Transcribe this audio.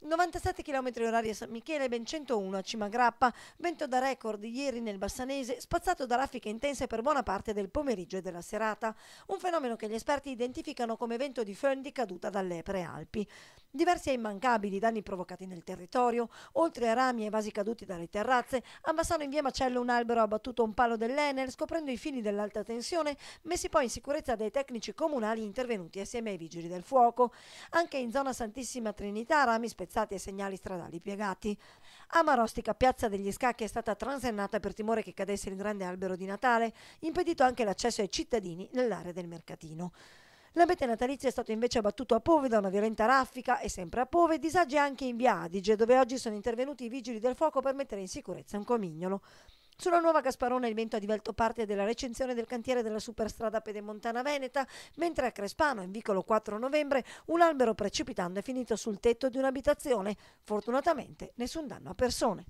97 km orari a San Michele, ben 101 a Cimagrappa, vento da record ieri nel Bassanese, spazzato da raffiche intense per buona parte del pomeriggio e della serata, un fenomeno che gli esperti identificano come vento di Fendi caduta dalle prealpi. Diversi e immancabili danni provocati nel territorio, oltre a rami e vasi caduti dalle terrazze, a Bassano in via Macello un albero ha battuto un palo dell'Enel, scoprendo i fili dell'alta tensione, messi poi in sicurezza dai tecnici comunali intervenuti assieme ai vigili del fuoco. Anche in zona Santissima Trinità, rami spezzati spezzati e segnali stradali piegati. A Marostica, piazza degli Scacchi è stata transennata per timore che cadesse il grande albero di Natale, impedito anche l'accesso ai cittadini nell'area del mercatino. L'abete natalizio è stato invece abbattuto a Pove da una violenta raffica e sempre a Pove disagi anche in Via Adige, dove oggi sono intervenuti i vigili del fuoco per mettere in sicurezza un comignolo. Sulla nuova Gasparone il vento ha divelto parte della recensione del cantiere della superstrada pedemontana veneta, mentre a Crespano, in vicolo 4 novembre, un albero precipitando è finito sul tetto di un'abitazione. Fortunatamente nessun danno a persone.